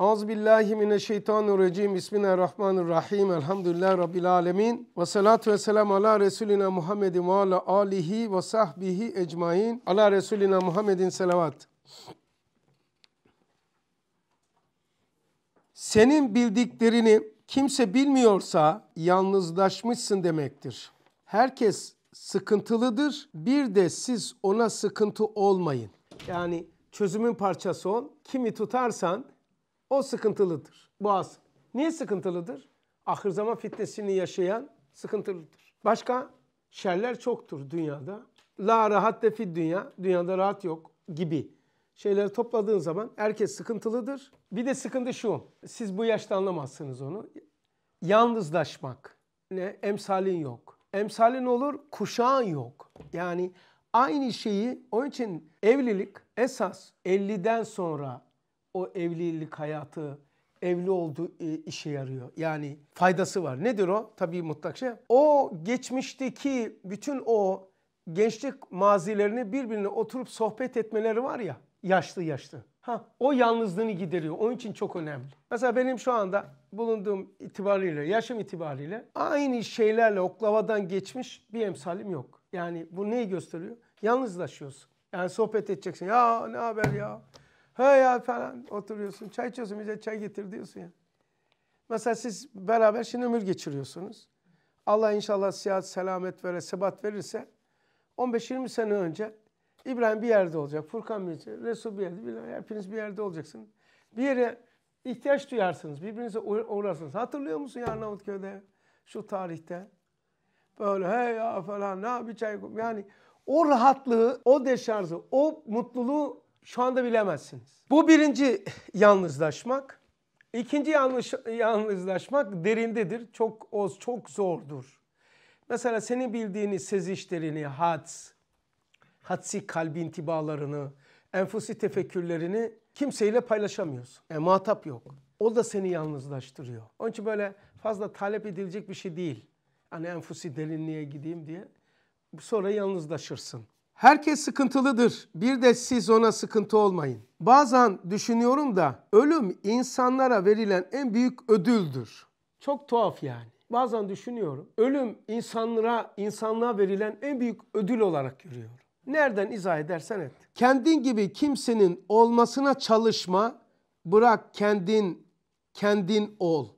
Euzubillahimineşşeytanirracim. Bismillahirrahmanirrahim. Elhamdülillahi Rabbil alemin. Ve salatu ve selamu ala Resulina Muhammedin ve ala alihi ve sahbihi ecmain. Ala Resulina Muhammedin selavat. Senin bildiklerini kimse bilmiyorsa yalnızlaşmışsın demektir. Herkes sıkıntılıdır. Bir de siz ona sıkıntı olmayın. Yani çözümün parçası on. Kimi tutarsan o sıkıntılıdır. Boğaz. Niye sıkıntılıdır? Ahir zaman fitnesini yaşayan sıkıntılıdır. Başka şerler çoktur dünyada. La rahat defi dünya, dünyada rahat yok gibi şeyleri topladığın zaman herkes sıkıntılıdır. Bir de sıkıntı şu, siz bu yaşta anlamazsınız onu. Yalnızlaşmak. Ne? Emsalin yok. Emsalin olur, kuşağın yok. Yani aynı şeyi, onun için evlilik esas 50'den sonra o evlilik hayatı, evli olduğu e, işe yarıyor. Yani faydası var. Nedir o? Tabii mutlak şey. O geçmişteki bütün o gençlik mazilerini birbirine oturup sohbet etmeleri var ya yaşlı yaşlı. Ha, o yalnızlığını gideriyor. Onun için çok önemli. Mesela benim şu anda bulunduğum itibariyle, yaşım itibariyle aynı şeylerle oklavadan geçmiş bir emsalim yok. Yani bu neyi gösteriyor? Yalnızlaşıyorsun. Yani sohbet edeceksin. Ya ne haber ya? He ya falan oturuyorsun. Çay içiyorsun bize çay getir diyorsun ya. Mesela siz beraber şimdi ömür geçiriyorsunuz. Allah inşallah siyahat, selamet ve sebat verirse 15-20 sene önce İbrahim bir yerde olacak. Furkan bir yerde, Resul bir yerde. Bilmem, hepiniz bir yerde olacaksınız. Bir yere ihtiyaç duyarsınız. Birbirinize uğrarsınız. Hatırlıyor musun ya Arnavutköy'de? Şu tarihte. Böyle hey ya falan ne yapayım? çay Yani o rahatlığı, o deşarjı, o mutluluğu şu anda bilemezsiniz. Bu birinci yalnızlaşmak. İkinci yanlış, yalnızlaşmak derindedir. Çok oz çok zordur. Mesela seni bildiğini sezişlerini, hads, hatsi kalbi intibalarını, enfusi tefekkürlerini kimseyle paylaşamıyorsun. E, muhatap yok. O da seni yalnızlaştırıyor. Onun için böyle fazla talep edilecek bir şey değil. Hani enfusi derinliğe gideyim diye. Sonra yalnızlaşırsın. Herkes sıkıntılıdır. Bir de siz ona sıkıntı olmayın. Bazen düşünüyorum da ölüm insanlara verilen en büyük ödüldür. Çok tuhaf yani. Bazen düşünüyorum. Ölüm insanlara, insanlığa verilen en büyük ödül olarak görüyorum. Nereden izah edersen et. Kendin gibi kimsenin olmasına çalışma. Bırak kendin, kendin ol.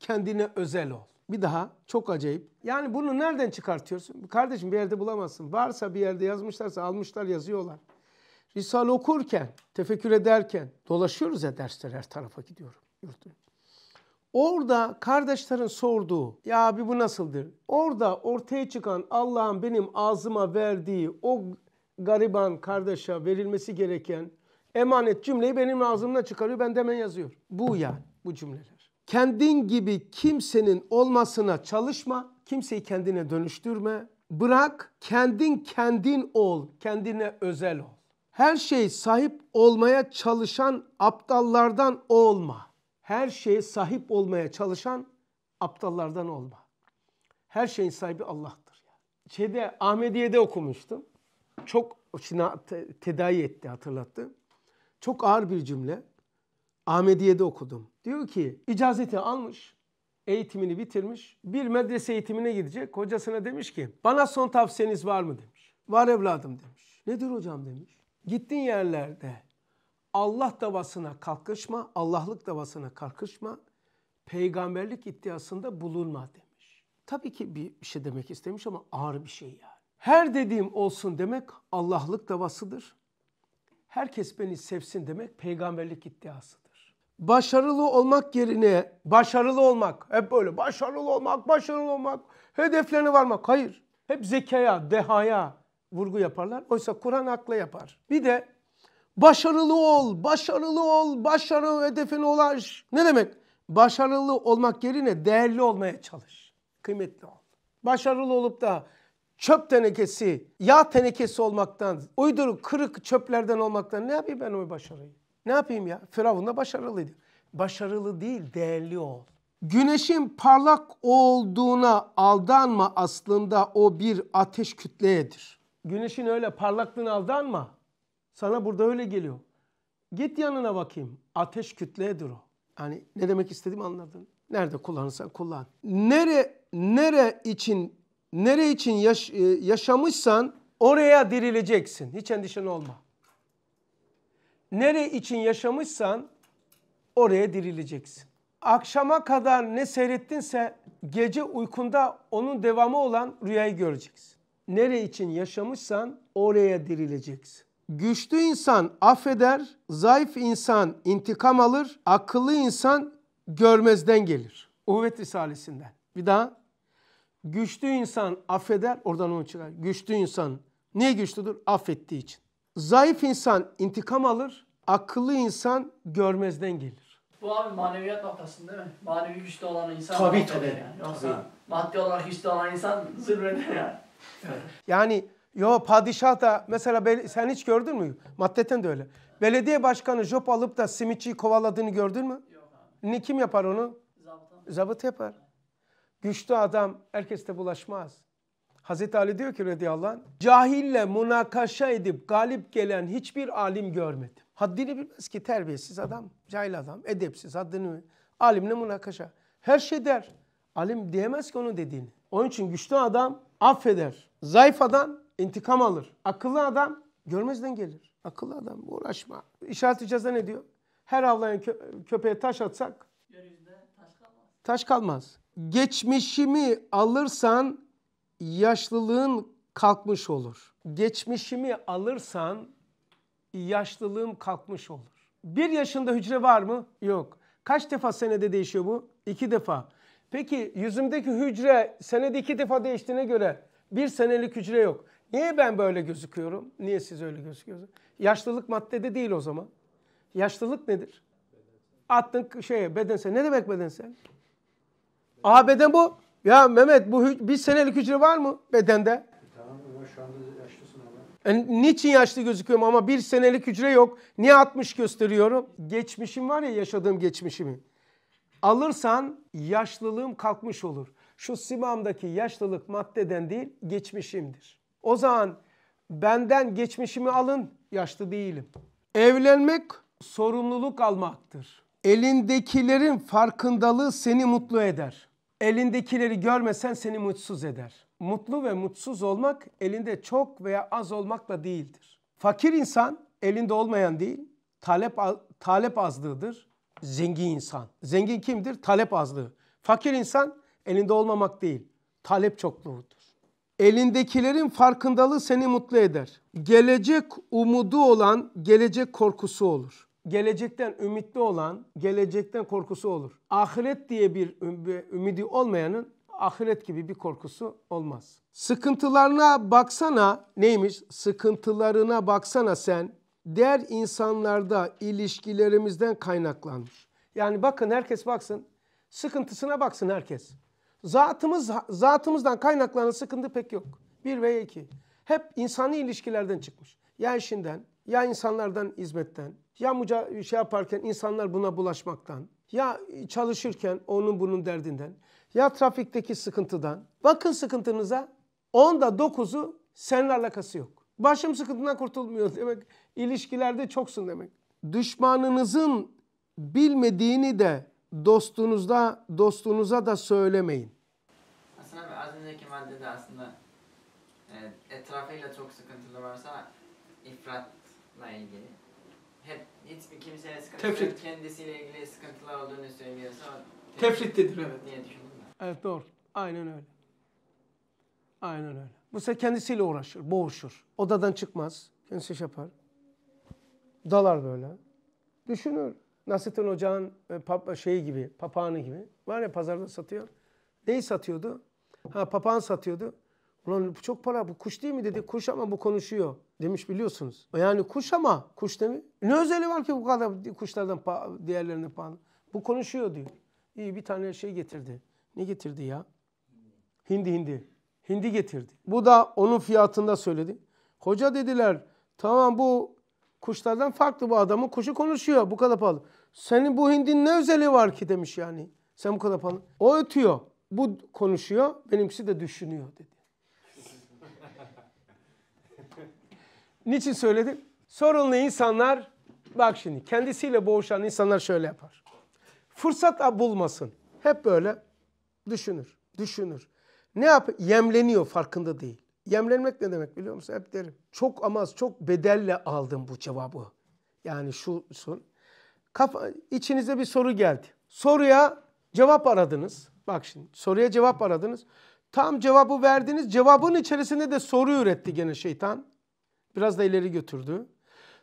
Kendine özel ol. Bir daha çok acayip. Yani bunu nereden çıkartıyorsun? Kardeşim bir yerde bulamazsın. Varsa bir yerde yazmışlarsa almışlar yazıyorlar. Risale okurken, tefekkür ederken dolaşıyoruz ya dersler her tarafa gidiyorum. Yurtum. Orada kardeşlerin sorduğu, ya abi bu nasıldır? Orada ortaya çıkan Allah'ın benim ağzıma verdiği o gariban kardeşe verilmesi gereken emanet cümleyi benim ağzımdan çıkarıyor. Ben demen yazıyor. Bu yani bu cümleler. Kendin gibi kimsenin olmasına çalışma. Kimseyi kendine dönüştürme. Bırak kendin kendin ol. Kendine özel ol. Her şey sahip olmaya çalışan aptallardan olma. Her şeye sahip olmaya çalışan aptallardan olma. Her şeyin sahibi Allah'tır. Şeyde Ahmediye'de okumuştum. Çok şimdi tedavi etti hatırlattı. Çok ağır bir cümle. Ahmediye'de okudum. Diyor ki icazeti almış, eğitimini bitirmiş, bir medrese eğitimine gidecek. Hocasına demiş ki bana son tavsiyeniz var mı demiş. Var evladım demiş. Nedir hocam demiş. Gittin yerlerde Allah davasına kalkışma, Allah'lık davasına kalkışma, peygamberlik iddiasında bulunma demiş. Tabii ki bir şey demek istemiş ama ağır bir şey yani. Her dediğim olsun demek Allah'lık davasıdır. Herkes beni sevsin demek peygamberlik iddiasıdır başarılı olmak yerine başarılı olmak hep böyle başarılı olmak, başarılı olmak, hedeflerine varmak. Hayır. Hep zekaya, dehaya vurgu yaparlar. Oysa Kur'an akla yapar. Bir de başarılı ol, başarılı ol, başarı hedefine ulaş. Ne demek? Başarılı olmak yerine değerli olmaya çalış. Kıymetli ol. Başarılı olup da çöp tenekesi, yağ tenekesi olmaktan, uyduruk kırık çöplerden olmaktan ne yapayım ben o başarıyı? Ne yapayım ya? Firavun da başarılıydı. Başarılı değil, değerli ol. Güneşin parlak olduğuna aldanma aslında o bir ateş kütleyedir. Güneşin öyle parlaklığına aldanma. Sana burada öyle geliyor. Git yanına bakayım. Ateş kütleyedir o. Yani ne demek istediğimi anladın. Nerede kullanırsan kullan. Nere nere için nere için yaş, e, yaşamışsan oraya dirileceksin. Hiç endişen olma nere için yaşamışsan oraya dirileceksin. Akşama kadar ne seyrettinse gece uykunda onun devamı olan rüyayı göreceksin. Nere için yaşamışsan oraya dirileceksin. Güçlü insan affeder, zayıf insan intikam alır, akıllı insan görmezden gelir. Uhvet Risalesinden. Bir daha. Güçlü insan affeder, oradan onu çıkar. Güçlü insan niye güçlüdür? Affettiği için. Zayıf insan intikam alır, akıllı insan görmezden gelir. Bu abi maneviyat noktasında değil mi? Manevi güçte olan insan tabii, tabii. Yani. Yoksa tabii. maddi olarak güçte olan insan zulmeder yani. Yani yo padişah da mesela sen hiç gördün mü? Maddeten de öyle. Belediye başkanı job alıp da simitçiyi kovaladığını gördün mü? Yok abi. Ne, kim yapar onu? Zabıta. Zabıta yapar. Güçlü adam herkeste bulaşmaz. Hazreti Ali diyor ki radıyallahu anh, cahille münakaşa edip galip gelen hiçbir alim görmedim. Haddini bilmez ki terbiyesiz adam, cahil adam, edepsiz haddini bilmez. Alimle münakaşa. Her şey der. Alim diyemez ki onun dediğini. Onun için güçlü adam affeder. Zayıf adam intikam alır. Akıllı adam görmezden gelir. Akıllı adam uğraşma. İşareti i ceza ne diyor? Her avlayan kö köpeğe taş atsak taş kalmaz. Taş kalmaz. Geçmişimi alırsan yaşlılığın kalkmış olur. Geçmişimi alırsan yaşlılığım kalkmış olur. Bir yaşında hücre var mı? Yok. Kaç defa senede değişiyor bu? İki defa. Peki yüzümdeki hücre senede iki defa değiştiğine göre bir senelik hücre yok. Niye ben böyle gözüküyorum? Niye siz öyle gözüküyorsunuz? Yaşlılık maddede değil o zaman. Yaşlılık nedir? Attın şeye bedensel. Ne demek bedensel? A beden bu. Ya Mehmet bu bir senelik hücre var mı bedende? Tamam ama şu yaşlısın ama. E, niçin yaşlı gözüküyorum ama bir senelik hücre yok. Niye 60 gösteriyorum? Geçmişim var ya yaşadığım geçmişimi. Alırsan yaşlılığım kalkmış olur. Şu simamdaki yaşlılık maddeden değil geçmişimdir. O zaman benden geçmişimi alın yaşlı değilim. Evlenmek sorumluluk almaktır. Elindekilerin farkındalığı seni mutlu eder. Elindekileri görmesen seni mutsuz eder. Mutlu ve mutsuz olmak elinde çok veya az olmakla değildir. Fakir insan elinde olmayan değil, talep talep azlığıdır. Zengin insan. Zengin kimdir? Talep azlığı. Fakir insan elinde olmamak değil, talep çokluğudur. Elindekilerin farkındalığı seni mutlu eder. Gelecek umudu olan gelecek korkusu olur gelecekten ümitli olan, gelecekten korkusu olur. Ahiret diye bir ümidi olmayanın ahiret gibi bir korkusu olmaz. Sıkıntılarına baksana neymiş? Sıkıntılarına baksana sen Diğer insanlarda ilişkilerimizden kaynaklanmış. Yani bakın herkes baksın. Sıkıntısına baksın herkes. Zatımız, zatımızdan kaynaklanan sıkıntı pek yok. Bir veya iki. Hep insani ilişkilerden çıkmış. Ya eşinden, ya insanlardan hizmetten, ya muca şey yaparken insanlar buna bulaşmaktan, ya çalışırken onun bunun derdinden, ya trafikteki sıkıntıdan. Bakın sıkıntınıza onda dokuzu seninle alakası yok. Başım sıkıntından kurtulmuyor demek. ilişkilerde çoksun demek. Düşmanınızın bilmediğini de dostunuzda dostunuza da söylemeyin. Aslında abi az önceki maddede aslında e, etrafıyla çok sıkıntılı varsa ifrat ilgili. Hep hiçbir kimseye sıkıntı Tefrit. kendisiyle ilgili sıkıntılar olduğunu söylüyorsa tefrittedir evet. Niye düşündüm ben? Evet doğru. Aynen öyle. Aynen öyle. Bu sefer kendisiyle uğraşır, boğuşur. Odadan çıkmaz. Kendisi şey yapar. Dalar böyle. Düşünür. Nasrettin Hoca'nın e, şeyi gibi, papağanı gibi. Var ya pazarda satıyor. Neyi satıyordu? Ha papağan satıyordu. Ulan çok para bu kuş değil mi dedi. Kuş ama bu konuşuyor demiş biliyorsunuz. Yani kuş ama kuş demi. Ne özelliği var ki bu kadar kuşlardan pa- diğerlerinden pahalı. Bu konuşuyor diyor. İyi bir tane şey getirdi. Ne getirdi ya? Hindi hindi. Hindi getirdi. Bu da onun fiyatında söyledi. Hoca dediler tamam bu kuşlardan farklı bu adamın kuşu konuşuyor bu kadar pahalı. Senin bu hindin ne özelliği var ki demiş yani. Sen bu kadar pahalı. O ötüyor. Bu konuşuyor benimkisi de düşünüyor dedi. Niçin söyledim? Sorunlu insanlar bak şimdi kendisiyle boğuşan insanlar şöyle yapar. Fırsat bulmasın. Hep böyle düşünür, düşünür. Ne yap? Yemleniyor farkında değil. Yemlenmek ne demek biliyor musun? Hep derim. Çok amaz, çok bedelle aldım bu cevabı. Yani şusun. Kafa, içinize bir soru geldi. Soruya cevap aradınız. Bak şimdi soruya cevap aradınız. Tam cevabı verdiniz. Cevabın içerisinde de soru üretti gene şeytan. Biraz da ileri götürdü.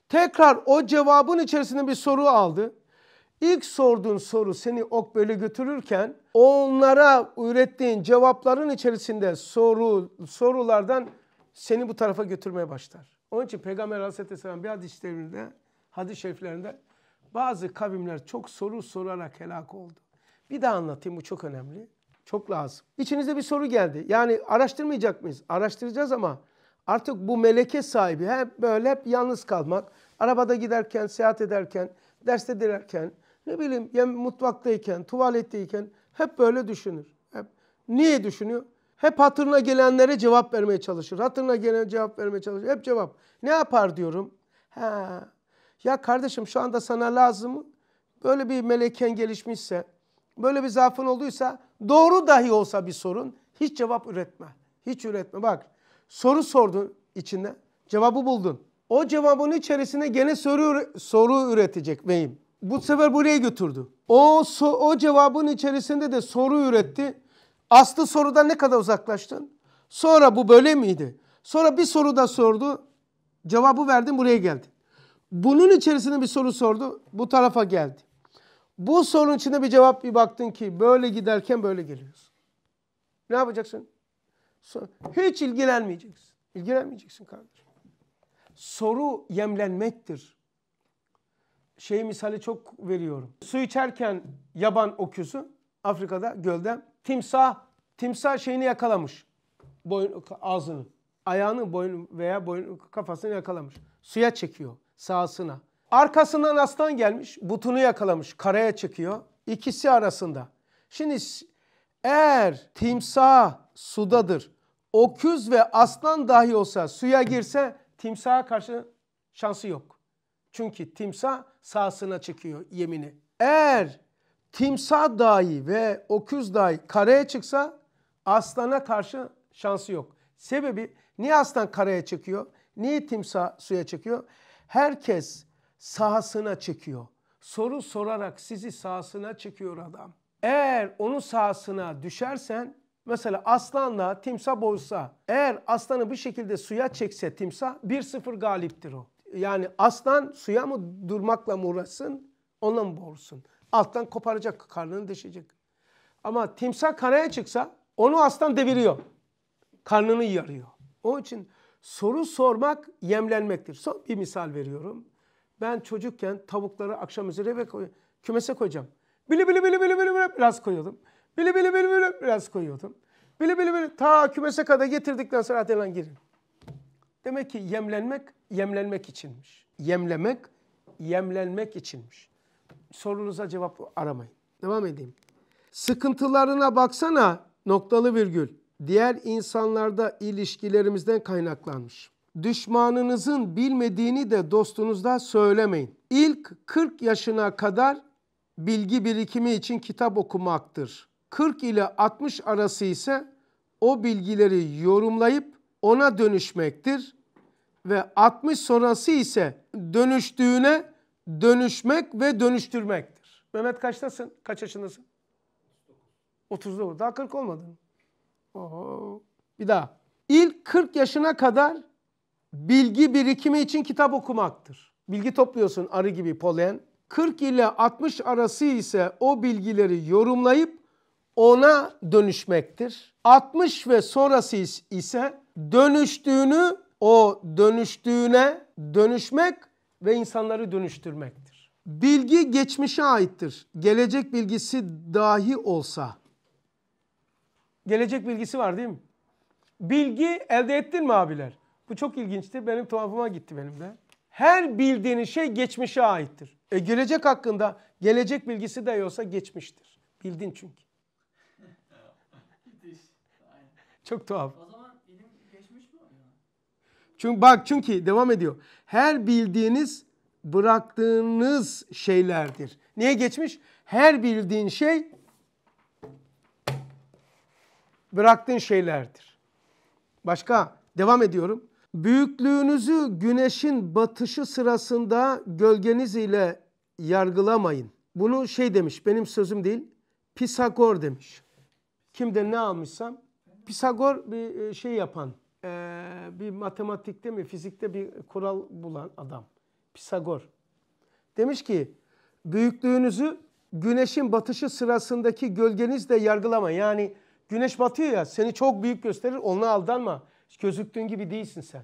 Tekrar o cevabın içerisinde bir soru aldı. İlk sorduğun soru seni ok böyle götürürken onlara ürettiğin cevapların içerisinde soru sorulardan seni bu tarafa götürmeye başlar. Onun için Peygamber Aleyhisselam bir hadis devrinde, hadis şeriflerinde bazı kavimler çok soru sorarak helak oldu. Bir daha anlatayım bu çok önemli. Çok lazım. İçinizde bir soru geldi. Yani araştırmayacak mıyız? Araştıracağız ama Artık bu meleke sahibi hep böyle hep yalnız kalmak. Arabada giderken, seyahat ederken, derste dilerken, ne bileyim ya mutfaktayken, tuvaletteyken hep böyle düşünür. Hep. Niye düşünüyor? Hep hatırına gelenlere cevap vermeye çalışır. Hatırına gelen cevap vermeye çalışır. Hep cevap. Ne yapar diyorum. Ha. Ya kardeşim şu anda sana lazım mı? Böyle bir meleken gelişmişse, böyle bir zaafın olduysa, doğru dahi olsa bir sorun, hiç cevap üretme. Hiç üretme. Bak Soru sordun içinde. Cevabı buldun. O cevabın içerisine gene soru, soru üretecek beyim. Bu sefer buraya götürdü. O, so, o cevabın içerisinde de soru üretti. Aslı sorudan ne kadar uzaklaştın? Sonra bu böyle miydi? Sonra bir soru da sordu. Cevabı verdin buraya geldi. Bunun içerisinde bir soru sordu. Bu tarafa geldi. Bu sorunun içinde bir cevap bir baktın ki böyle giderken böyle geliyorsun. Ne yapacaksın? Hiç ilgilenmeyeceksin. İlgilenmeyeceksin kardeşim. Soru yemlenmektir. Şey misali çok veriyorum. Su içerken yaban oküsü Afrika'da gölde, timsah timsah şeyini yakalamış. Boyun ağzını, ayağını boyun veya boyun kafasını yakalamış. Suya çekiyor sağsına. Arkasından aslan gelmiş, butunu yakalamış, karaya çekiyor. İkisi arasında. Şimdi eğer timsah sudadır. Oküz ve aslan dahi olsa suya girse timsaha karşı şansı yok. Çünkü timsah sahasına çıkıyor yemini. Eğer timsah dahi ve oküz dahi karaya çıksa aslana karşı şansı yok. Sebebi niye aslan karaya çıkıyor? Niye timsah suya çıkıyor? Herkes sahasına çekiyor. Soru sorarak sizi sahasına çekiyor adam. Eğer onu sahasına düşersen Mesela aslanla timsah boğuşsa eğer aslanı bu şekilde suya çekse timsah 1-0 galiptir o. Yani aslan suya mı durmakla mı uğraşsın onunla mı boğulsun? Alttan koparacak karnını deşecek. Ama timsah karaya çıksa onu aslan deviriyor. Karnını yarıyor. Onun için soru sormak yemlenmektir. Son bir misal veriyorum. Ben çocukken tavukları akşam üzere eve koy, kümese koyacağım. Bili bili bili bili bili biraz koyuyordum. Bili bili bili bili biraz koyuyordum. Bili bili bili ta kümese kadar getirdikten sonra hadi lan girin. Demek ki yemlenmek yemlenmek içinmiş. Yemlemek yemlenmek içinmiş. Sorunuza cevap aramayın. Devam edeyim. Sıkıntılarına baksana noktalı virgül. Diğer insanlarda ilişkilerimizden kaynaklanmış. Düşmanınızın bilmediğini de dostunuzda söylemeyin. İlk 40 yaşına kadar bilgi birikimi için kitap okumaktır. 40 ile 60 arası ise o bilgileri yorumlayıp ona dönüşmektir ve 60 sonrası ise dönüştüğüne dönüşmek ve dönüştürmektir. Mehmet kaçtasın? Kaç yaşındasın? 39. Daha 40 olmadın. Oho. Bir daha. İlk 40 yaşına kadar bilgi birikimi için kitap okumaktır. Bilgi topluyorsun arı gibi polen. 40 ile 60 arası ise o bilgileri yorumlayıp ona dönüşmektir. 60 ve sonrası ise dönüştüğünü o dönüştüğüne dönüşmek ve insanları dönüştürmektir. Bilgi geçmişe aittir. Gelecek bilgisi dahi olsa. Gelecek bilgisi var değil mi? Bilgi elde ettin mi abiler? Bu çok ilginçti. Benim tuhafıma gitti benim de. Her bildiğiniz şey geçmişe aittir. E gelecek hakkında gelecek bilgisi de olsa geçmiştir. Bildin çünkü. Çok tuhaf. O zaman ilim geçmiş mi Çünkü bak çünkü devam ediyor. Her bildiğiniz bıraktığınız şeylerdir. Niye geçmiş? Her bildiğin şey bıraktığın şeylerdir. Başka devam ediyorum. Büyüklüğünüzü güneşin batışı sırasında gölgeniz ile yargılamayın. Bunu şey demiş benim sözüm değil Pisagor demiş. Kimden ne almışsam Pisagor bir e, şey yapan, e, bir matematikte mi fizikte bir kural bulan adam. Pisagor. Demiş ki büyüklüğünüzü güneşin batışı sırasındaki gölgenizle yargılama. Yani güneş batıyor ya seni çok büyük gösterir ona aldanma. gözüktüğün gibi değilsin sen.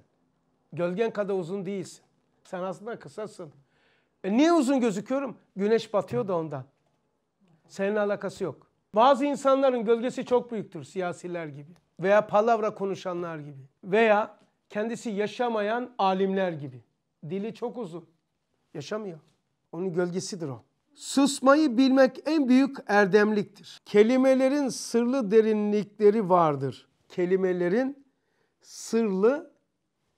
Gölgen kadar uzun değilsin. Sen aslında kısasın. E niye uzun gözüküyorum? Güneş batıyor da ondan. Seninle alakası yok. Bazı insanların gölgesi çok büyüktür siyasiler gibi veya palavra konuşanlar gibi veya kendisi yaşamayan alimler gibi. Dili çok uzun. Yaşamıyor. Onun gölgesidir o. Susmayı bilmek en büyük erdemliktir. Kelimelerin sırlı derinlikleri vardır. Kelimelerin sırlı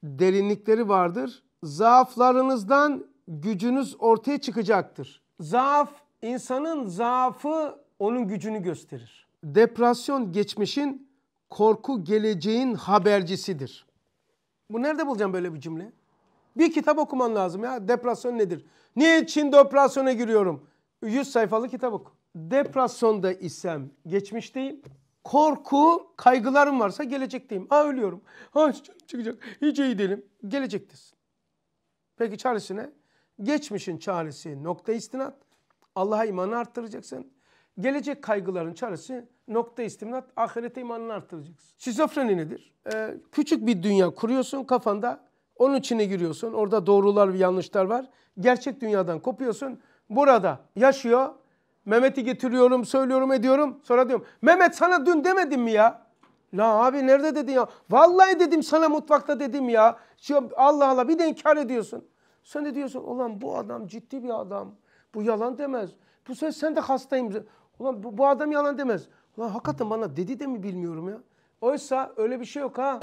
derinlikleri vardır. Zaaflarınızdan gücünüz ortaya çıkacaktır. Zaaf, insanın zaafı onun gücünü gösterir. Depresyon geçmişin, korku geleceğin habercisidir. Bu nerede bulacağım böyle bir cümle? Bir kitap okuman lazım ya. Depresyon nedir? Niçin depresyona giriyorum? 100 sayfalı kitap oku. Depresyonda isem geçmişteyim. Korku, kaygılarım varsa gelecekteyim. Ha ölüyorum. Ha çıkacak. Hiç iyi değilim. Gelecektesin. Peki çaresine? Geçmişin çaresi nokta istinat. Allah'a imanı arttıracaksın. Gelecek kaygıların çaresi nokta istimnat, ahirete imanını artıracaksın. Şizofreni nedir? Ee, küçük bir dünya kuruyorsun kafanda. Onun içine giriyorsun. Orada doğrular ve yanlışlar var. Gerçek dünyadan kopuyorsun. Burada yaşıyor. Mehmet'i getiriyorum, söylüyorum, ediyorum. Sonra diyorum Mehmet sana dün demedim mi ya? La abi nerede dedin ya? Vallahi dedim sana mutfakta dedim ya. Şu, Allah Allah bir de inkar ediyorsun. Sen de diyorsun ulan bu adam ciddi bir adam. Bu yalan demez. Bu sefer sen de hastayım. Ulan bu, bu adam yalan demez. Ulan hakikaten bana dedi de mi bilmiyorum ya. Oysa öyle bir şey yok ha.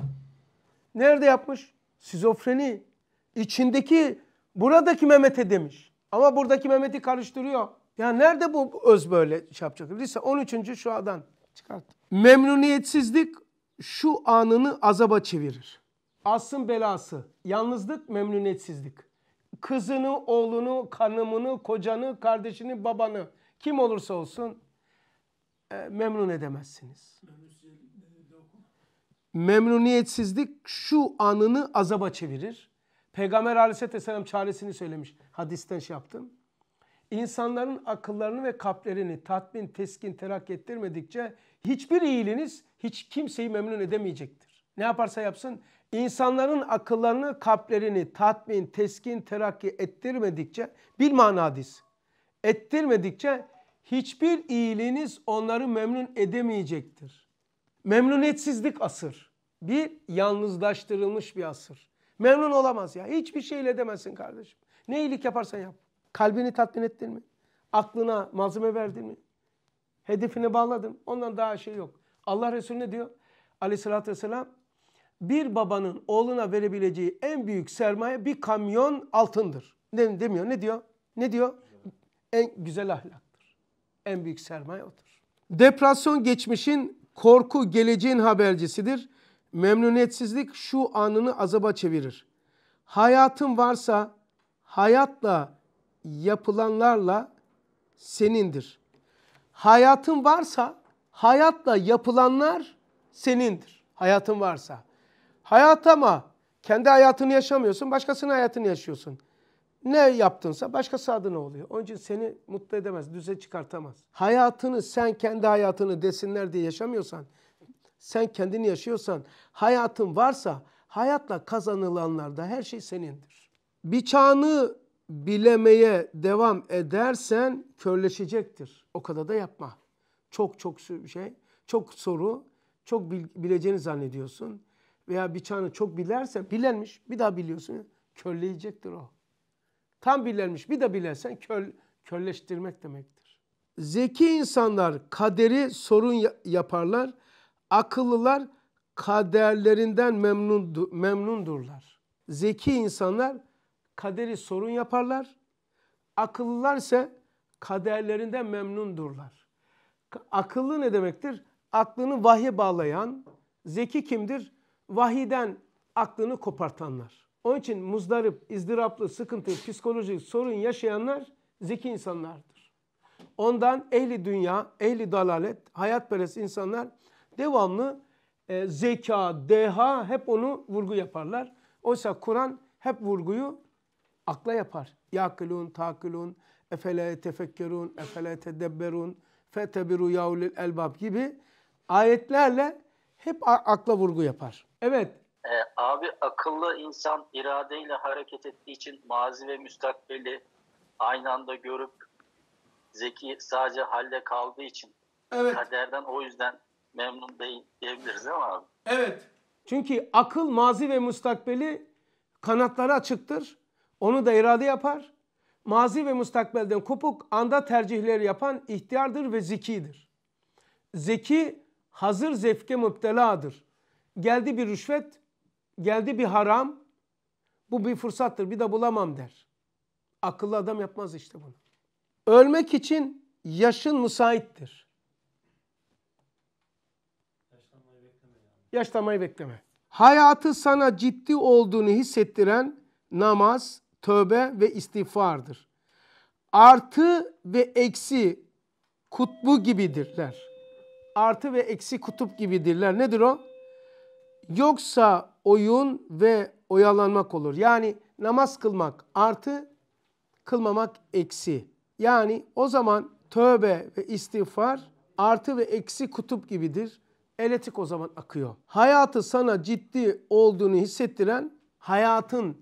Nerede yapmış? Sizofreni. İçindeki buradaki Mehmet'e demiş. Ama buradaki Mehmet'i karıştırıyor. Ya nerede bu öz böyle şey yapacak? Lise 13. şu adan çıkart. Memnuniyetsizlik şu anını azaba çevirir. Asın belası. Yalnızlık, memnuniyetsizlik. Kızını, oğlunu, kanımını, kocanı, kardeşini, babanı kim olursa olsun e, memnun edemezsiniz. Memnuniyetsizlik şu anını azaba çevirir. Peygamber aleyhisselam çaresini söylemiş. Hadisten şey yaptım. İnsanların akıllarını ve kalplerini tatmin, teskin, terak ettirmedikçe hiçbir iyiliğiniz hiç kimseyi memnun edemeyecektir. Ne yaparsa yapsın insanların akıllarını, kalplerini tatmin, teskin, terakki ettirmedikçe bir manadis. ettirmedikçe hiçbir iyiliğiniz onları memnun edemeyecektir. Memnuniyetsizlik asır. Bir yalnızlaştırılmış bir asır. Memnun olamaz ya. Hiçbir şeyle edemezsin kardeşim. Ne iyilik yaparsan yap. Kalbini tatmin ettin mi? Aklına malzeme verdin mi? Hedefini bağladın. Ondan daha şey yok. Allah Resulü ne diyor? Aleyhissalatü vesselam bir babanın oğluna verebileceği en büyük sermaye bir kamyon altındır. Ne demiyor? Ne diyor? Ne diyor? En güzel ahlak. En büyük sermaye odur. Depresyon geçmişin, korku geleceğin habercisidir. Memnuniyetsizlik şu anını azaba çevirir. Hayatın varsa hayatla yapılanlarla senindir. Hayatın varsa hayatla yapılanlar senindir. Hayatın varsa. Hayat ama kendi hayatını yaşamıyorsun, başkasının hayatını yaşıyorsun. Ne yaptınsa başkası adına oluyor. Onun için seni mutlu edemez, düze çıkartamaz. Hayatını sen kendi hayatını desinler diye yaşamıyorsan, sen kendini yaşıyorsan, hayatın varsa hayatla kazanılanlarda her şey senindir. Bir çağını bilemeye devam edersen körleşecektir. O kadar da yapma. Çok çok şey, çok soru, çok bileceğini zannediyorsun. Veya bir çağını çok bilersen, bilenmiş bir daha biliyorsun, körleyecektir o. Tam bilermiş. bir de bilersen köl, kölleştirmek demektir. Zeki insanlar kaderi sorun yaparlar. Akıllılar kaderlerinden memnundu, memnundurlar. Zeki insanlar kaderi sorun yaparlar. Akıllılar ise kaderlerinden memnundurlar. Akıllı ne demektir? Aklını vahye bağlayan, zeki kimdir? Vahiden aklını kopartanlar. Onun için muzdarip, izdiraplı, sıkıntı, psikolojik sorun yaşayanlar zeki insanlardır. Ondan ehli dünya, ehli dalalet, hayatperest insanlar devamlı e, zeka, deha hep onu vurgu yaparlar. Oysa Kur'an hep vurguyu akla yapar. Yakilun, takilun, efele tefekkerun, efele tedebberun, fetebiru yaulil elbab gibi ayetlerle hep akla vurgu yapar. Evet, e, abi akıllı insan iradeyle hareket ettiği için mazi ve müstakbeli aynı anda görüp zeki sadece halde kaldığı için evet. kaderden o yüzden memnun değil diyebiliriz değil mi abi? Evet. Çünkü akıl mazi ve müstakbeli kanatları açıktır. Onu da irade yapar. Mazi ve müstakbelden kopuk anda tercihleri yapan ihtiyardır ve zekidir. Zeki hazır zevke müpteladır. Geldi bir rüşvet Geldi bir haram, bu bir fırsattır bir de bulamam der. Akıllı adam yapmaz işte bunu. Ölmek için yaşın müsaittir. Yaşlanmayı bekleme. bekleme. Hayatı sana ciddi olduğunu hissettiren namaz, tövbe ve istiğfardır. Artı ve eksi kutbu gibidirler. Artı ve eksi kutup gibidirler. Nedir o? Yoksa oyun ve oyalanmak olur. Yani namaz kılmak artı, kılmamak eksi. Yani o zaman tövbe ve istiğfar artı ve eksi kutup gibidir. Elektrik o zaman akıyor. Hayatı sana ciddi olduğunu hissettiren hayatın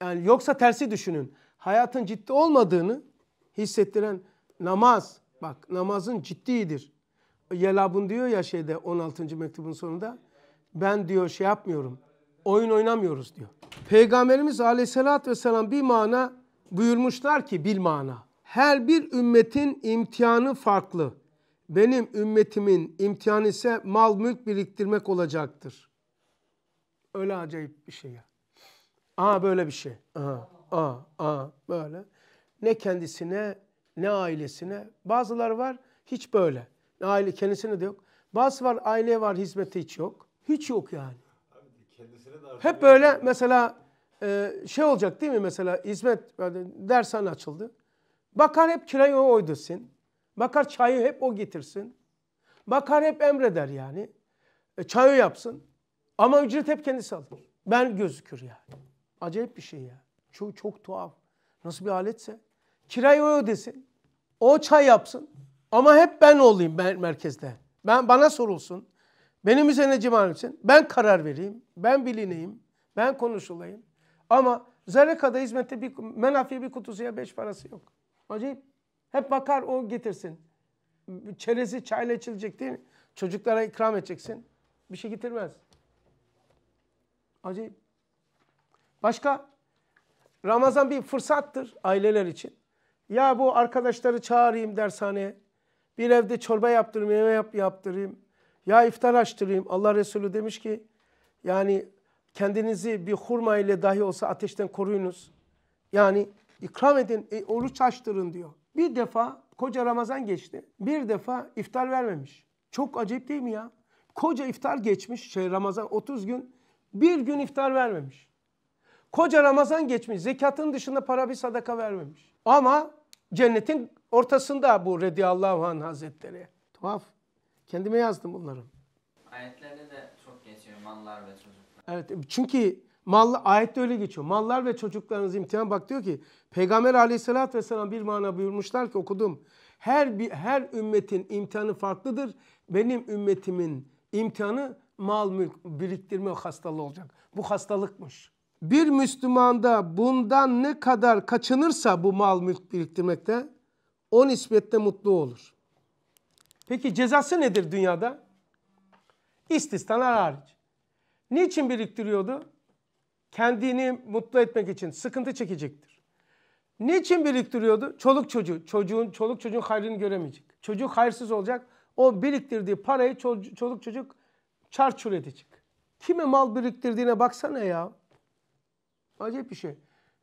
yani yoksa tersi düşünün. Hayatın ciddi olmadığını hissettiren namaz. Bak namazın ciddidir. Yelabun diyor ya şeyde 16. mektubun sonunda ben diyor şey yapmıyorum. Oyun oynamıyoruz diyor. Peygamberimiz aleyhissalatü vesselam bir mana buyurmuşlar ki bil mana. Her bir ümmetin imtihanı farklı. Benim ümmetimin imtihanı ise mal mülk biriktirmek olacaktır. Öyle acayip bir şey ya. Aa böyle bir şey. Aha, aa, aa böyle. Ne kendisine ne ailesine. Bazıları var hiç böyle. Aile kendisine de yok. Bazı var aileye var hizmeti hiç yok. Hiç yok yani. Hep böyle mesela e, şey olacak değil mi mesela hizmet dershane açıldı. Bakar hep kirayı o oydesin. Bakar çayı hep o getirsin. Bakar hep emreder yani. E, çayı yapsın. Ama ücret hep kendisi alır. Ben gözükür yani. Acayip bir şey ya. Çok, çok tuhaf. Nasıl bir aletse. Kirayı o ödesin. O çay yapsın. Ama hep ben olayım ben merkezde. Ben bana sorulsun. Benim üzerine cimal Ben karar vereyim. Ben bilineyim. Ben konuşulayım. Ama Zareka'da hizmette bir menafi bir kutusuya beş parası yok. Acayip. Hep bakar o getirsin. Çerezi çayla içilecek değil mi? Çocuklara ikram edeceksin. Bir şey getirmez. Acayip. Başka? Ramazan bir fırsattır aileler için. Ya bu arkadaşları çağırayım dershaneye. Bir evde çorba yaptırayım, meyve yap, yaptırayım. Ya iftar açtırayım. Allah Resulü demiş ki yani kendinizi bir hurma ile dahi olsa ateşten koruyunuz. Yani ikram edin, e, oruç açtırın diyor. Bir defa koca Ramazan geçti. Bir defa iftar vermemiş. Çok acayip değil mi ya? Koca iftar geçmiş şey Ramazan 30 gün bir gün iftar vermemiş. Koca Ramazan geçmiş. Zekatın dışında para bir sadaka vermemiş. Ama cennetin ortasında bu radiyallahu anh hazretleri. Tuhaf. Kendime yazdım bunları. Ayetlerde de çok geçiyor mallar ve çocuklar. Evet çünkü mal, ayette öyle geçiyor. Mallar ve çocuklarınız imtihan bak diyor ki Peygamber aleyhissalatü vesselam bir mana buyurmuşlar ki okudum. Her, bir, her ümmetin imtihanı farklıdır. Benim ümmetimin imtihanı mal mülk biriktirme hastalığı olacak. Bu hastalıkmış. Bir Müslümanda bundan ne kadar kaçınırsa bu mal mülk biriktirmekte o nispette mutlu olur. Peki cezası nedir dünyada? İstisnalar hariç. Niçin biriktiriyordu? Kendini mutlu etmek için sıkıntı çekecektir. Niçin biriktiriyordu? Çoluk çocuğu. Çocuğun, çoluk çocuğun hayrını göremeyecek. Çocuk hayırsız olacak. O biriktirdiği parayı çol, çoluk çocuk çarçur edecek. Kime mal biriktirdiğine baksana ya. Acayip bir şey.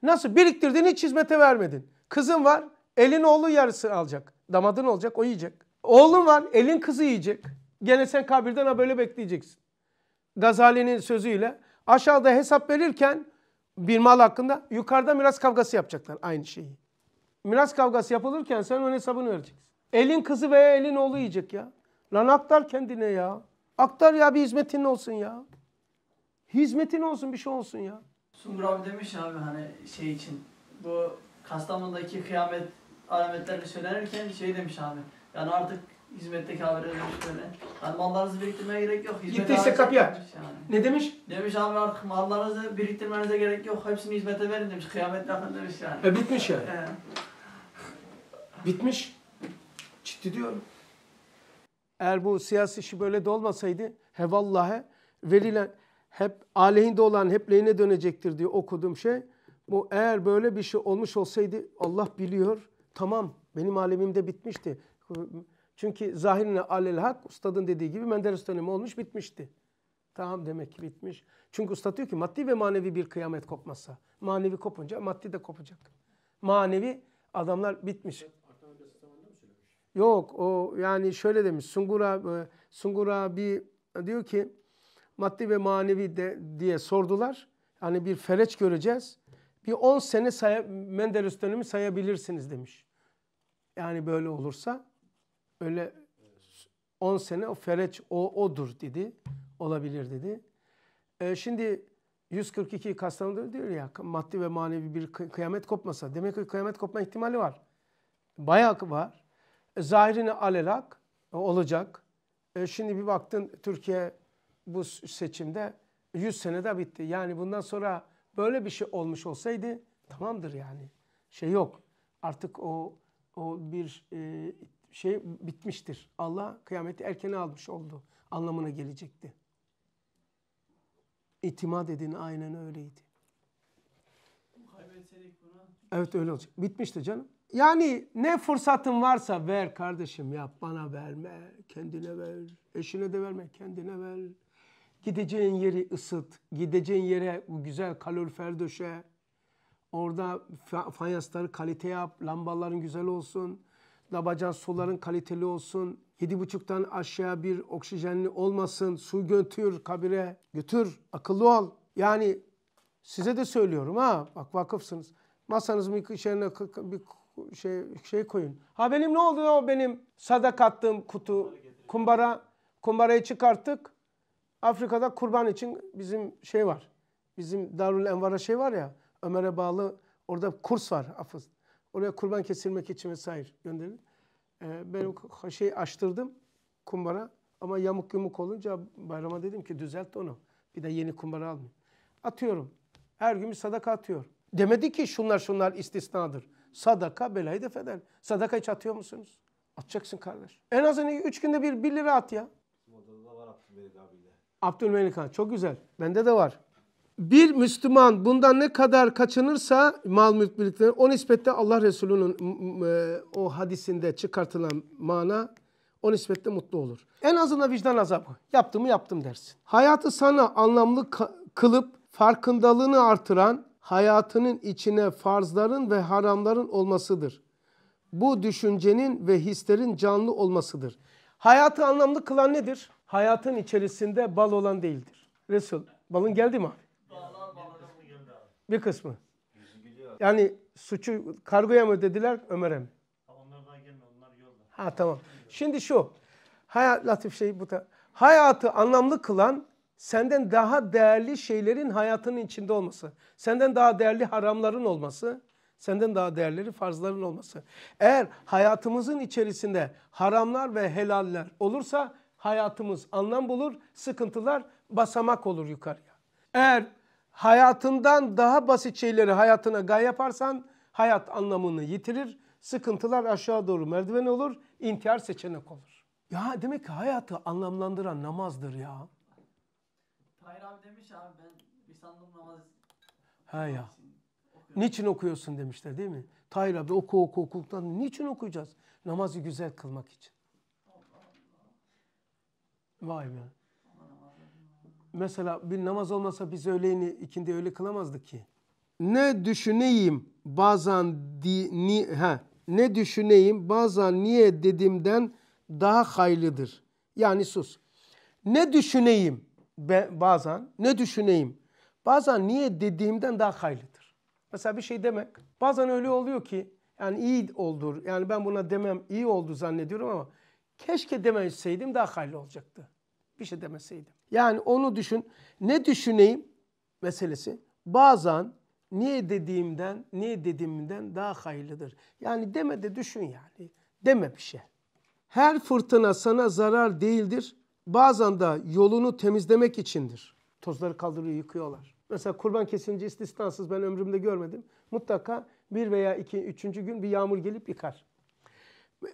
Nasıl? Biriktirdin hiç hizmete vermedin. Kızın var. Elin oğlu yarısı alacak. Damadın olacak o yiyecek. Oğlun var elin kızı yiyecek. Gene sen kabirden ha böyle bekleyeceksin. Gazali'nin sözüyle aşağıda hesap verirken bir mal hakkında yukarıda miras kavgası yapacaklar aynı şeyi. Miras kavgası yapılırken sen onun hesabını vereceksin. Elin kızı veya elin oğlu yiyecek ya. Lan aktar kendine ya. Aktar ya bir hizmetin olsun ya. Hizmetin olsun bir şey olsun ya. Sumram demiş abi hani şey için bu Kastamonu'daki kıyamet alametlerini söylenirken şey demiş abi. Yani artık hizmetteki habere demiş böyle. Yani mallarınızı biriktirmeye gerek yok. Hizmete Gittiyse işte kapıya. yani. Ne demiş? Demiş abi artık mallarınızı biriktirmenize gerek yok. Hepsini hizmete verin demiş. Kıyamet yakın demiş yani. E bitmiş yani. bitmiş. Ciddi diyorum. Eğer bu siyasi işi böyle de olmasaydı hevallahi verilen hep aleyhinde olan hep lehine dönecektir diye okuduğum şey. Bu eğer böyle bir şey olmuş olsaydı Allah biliyor. Tamam benim alemimde bitmişti. Çünkü zahirine alel hak ustadın dediği gibi Menderes dönemi olmuş bitmişti. Tamam demek ki bitmiş. Çünkü usta diyor ki maddi ve manevi bir kıyamet kopmazsa. Manevi kopunca maddi de kopacak. Manevi adamlar bitmiş. Yok o yani şöyle demiş Sungura e, Sungura bir diyor ki maddi ve manevi de, diye sordular. Hani bir fereç göreceğiz. Bir 10 sene say Menderes dönemi sayabilirsiniz demiş. Yani böyle olursa öyle 10 sene o fereç o odur dedi. Olabilir dedi. E, şimdi 142 Kastamonu'da diyor ya maddi ve manevi bir kıyamet kopmasa. Demek ki kıyamet kopma ihtimali var. Bayağı var. E, zahirini alelak e, olacak. E, şimdi bir baktın Türkiye bu seçimde 100 senede bitti. Yani bundan sonra böyle bir şey olmuş olsaydı tamamdır yani. Şey yok. Artık o o bir e, şey bitmiştir. Allah kıyameti erken almış oldu anlamına gelecekti. İtimat edin aynen öyleydi. Evet öyle olacak. Bitmişti canım. Yani ne fırsatın varsa ver kardeşim yap bana verme. Kendine ver. Eşine de verme kendine ver. Gideceğin yeri ısıt. Gideceğin yere güzel kalorifer döşe. Orada fayansları kalite yap. Lambaların güzel olsun. Labacan suların kaliteli olsun. 7,5'tan aşağı bir oksijenli olmasın. Su götür kabire. Götür. Akıllı ol. Yani size de söylüyorum ha. Bak vakıfsınız. Masanızın bir şeyine bir şey, şey koyun. Ha benim ne oldu o benim sadak attığım kutu kumbara. Kumbarayı çıkarttık. Afrika'da kurban için bizim şey var. Bizim Darül Envar'a şey var ya. Ömer'e bağlı orada kurs var. Hafız. Oraya kurban kesilmek için vesaire gönderildi. E, ben o şeyi açtırdım kumbara ama yamuk yumuk olunca bayrama dedim ki düzelt onu. Bir de yeni kumbara almayayım. Atıyorum. Her gün bir sadaka atıyor. Demedi ki şunlar şunlar istisnadır. Sadaka belayı da eder. Sadaka hiç atıyor musunuz? Atacaksın kardeş. En azından üç günde bir bir lira at ya. Bizim da var Abdülmelik abiyle. Abdülmelik Han çok güzel. Bende de var. Bir Müslüman bundan ne kadar kaçınırsa mal mülk birlikleri o nispette Allah Resulü'nün e, o hadisinde çıkartılan mana o nispetle mutlu olur. En azından vicdan azabı. Yaptığımı yaptım dersin. Hayatı sana anlamlı kılıp farkındalığını artıran hayatının içine farzların ve haramların olmasıdır. Bu düşüncenin ve hislerin canlı olmasıdır. Hayatı anlamlı kılan nedir? Hayatın içerisinde bal olan değildir. Resul, balın geldi mi abi? Bir kısmı. Yani suçu kargoya mı dediler Ömer'e mi? Onlar daha gelmiyor. Onlar yolda. Ha tamam. Şimdi şu. Hayat latif şey bu da. Hayatı anlamlı kılan senden daha değerli şeylerin hayatının içinde olması. Senden daha değerli haramların olması. Senden daha değerleri farzların olması. Eğer hayatımızın içerisinde haramlar ve helaller olursa hayatımız anlam bulur, sıkıntılar basamak olur yukarıya. Eğer hayatından daha basit şeyleri hayatına gay yaparsan hayat anlamını yitirir. Sıkıntılar aşağı doğru merdiven olur, intihar seçenek olur. Ya demek ki hayatı anlamlandıran namazdır ya. Tahir abi demiş abi ben lisandım namaz. He ya. Okuyorum. Niçin okuyorsun demişler değil mi? Tahir abi oku oku okuduktan niçin okuyacağız? Namazı güzel kılmak için. Vay be mesela bir namaz olmasa biz öğleyini ikindi öyle kılamazdık ki. Ne düşüneyim bazen di, ni, he, ne düşüneyim bazen niye dediğimden daha hayırlıdır. Yani sus. Ne düşüneyim be, bazen ne düşüneyim bazen niye dediğimden daha hayırlıdır. Mesela bir şey demek bazen öyle oluyor ki yani iyi oldur yani ben buna demem iyi oldu zannediyorum ama keşke demeseydim daha hayırlı olacaktı. Bir şey demeseydim. Yani onu düşün. Ne düşüneyim meselesi bazen niye dediğimden, niye dediğimden daha hayırlıdır. Yani deme de düşün yani. Deme bir şey. Her fırtına sana zarar değildir. Bazen de yolunu temizlemek içindir. Tozları kaldırıyor, yıkıyorlar. Mesela kurban kesince istisnasız ben ömrümde görmedim. Mutlaka bir veya iki, üçüncü gün bir yağmur gelip yıkar.